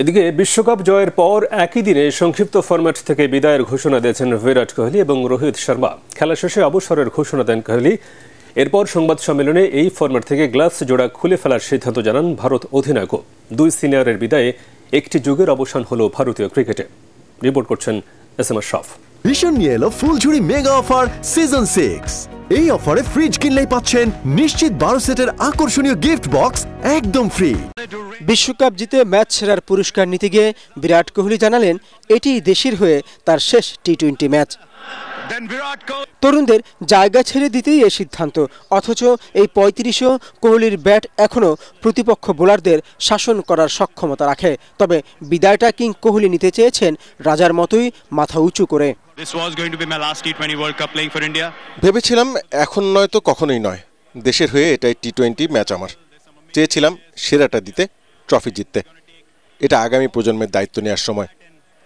এদিকে বিশ্বকাপ জয়ের পর একই দিনে সংক্ষিপ্ত ফরম্যাট থেকে বিদায়ের ঘোষণা দিয়েছেন বিরাট কোহলি এবং রোহিত শর্মা খেলা শেষে অবসরের ঘোষণা দেন কোহলি এরপর সংবাদ সম্মেলনে এই ফরম্যাট থেকে গ্লাভস জোড়া খুলে ফেলার সিদ্ধান্ত জানান ভারত অধিনায়ক দুই সিনিয়রের বিদায়ে একটি যুগের অবসান হলো ভারতীয় ক্রিকেটে রিপোর্ট করছেন এস এম আশরাফ ভীষণ নিয়ে এলো ফুলঝুরি মেগা অফার সিজন সিক্স এই অফারে ফ্রিজ কিনলেই পাচ্ছেন নিশ্চিত বারো সেটের আকর্ষণীয় গিফট বক্স একদম ফ্রি বিশ্বকাপ জিতে ম্যাচ সেরার পুরস্কার নিতে গিয়ে বিরাট কোহলি জানালেন এটি দেশের হয়ে তার শেষ টি টোয়েন্টি ম্যাচ তরুণদের জায়গা ছেড়ে দিতেই এ সিদ্ধান্ত অথচ এই পঁয়ত্রিশেও কোহলির ব্যাট এখনও প্রতিপক্ষ বোলারদের শাসন করার সক্ষমতা রাখে তবে বিদায়টা কিং কোহলি নিতে চেয়েছেন রাজার মতোই মাথা উঁচু করে ভেবেছিলাম এখন নয় তো কখনোই নয় দেশের হয়ে এটাই টি টোয়েন্টি ম্যাচ আমার চেয়েছিলাম সেরাটা দিতে ট্রফি জিততে এটা আগামী প্রজন্মের দায়িত্ব নেওয়ার সময়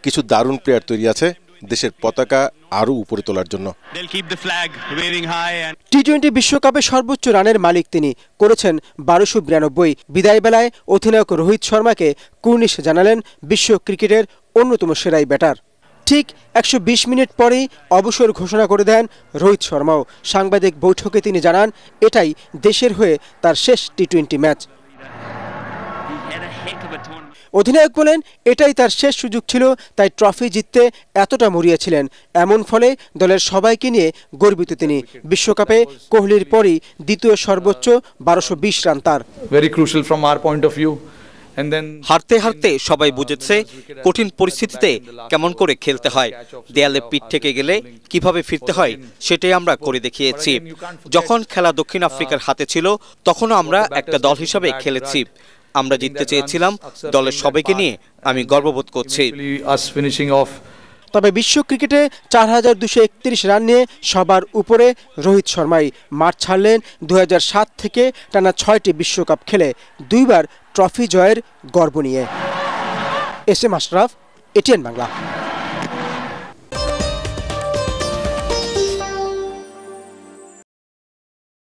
কিছু দারুণ প্লেয়ার তৈরি আছে দেশের পতাকা আরও উপরে তোলার জন্য টি টোয়েন্টি বিশ্বকাপে সর্বোচ্চ রানের মালিক তিনি করেছেন বারোশো বিরানব্বই বিদায়বেলায় অধিনায়ক রোহিত শর্মাকে কুর্নিশ জানালেন বিশ্ব ক্রিকেটের অন্যতম সেরাই ব্যাটার ঠিক একশো মিনিট পরেই অবসর ঘোষণা করে দেন রোহিত শর্মাও সাংবাদিক বৈঠকে তিনি জানান এটাই দেশের হয়ে তার শেষ টি টোয়েন্টি ম্যাচ অধিনায়ক বলেন এটাই তার শেষ সুযোগ ছিল তাই ট্রফি জিততে এতটা মরিয়াছিলেন এমন ফলে দলের সবাইকে নিয়ে গর্বিত তিনি বিশ্বকাপে কোহলির পরই দ্বিতীয় সর্বোচ্চ বারোশো বিশ রান তার very from point of view হারতে হারতে সবাই বুঝেছে কঠিন পরিস্থিতিতে কেমন করে খেলতে হয় দেয়ালে পিঠ থেকে গেলে কিভাবে ফিরতে হয় সেটাই আমরা করে দেখিয়েছি যখন খেলা দক্ষিণ আফ্রিকার হাতে ছিল তখনও আমরা একটা দল হিসাবে খেলেছি আমরা জিততে চেয়েছিলাম দলের সবাইকে নিয়ে আমি গর্ববোধ করছি তবে বিশ্ব ক্রিকেটে চার হাজার দুশো একত্রিশ রান নিয়ে সবার উপরে রোহিত শর্মাই মাঠ ছাড়লেন দু থেকে টানা ছয়টি বিশ্বকাপ খেলে দুইবার ট্রফি জয়ের গর্ব নিয়ে S M Ashraf ATN Bangla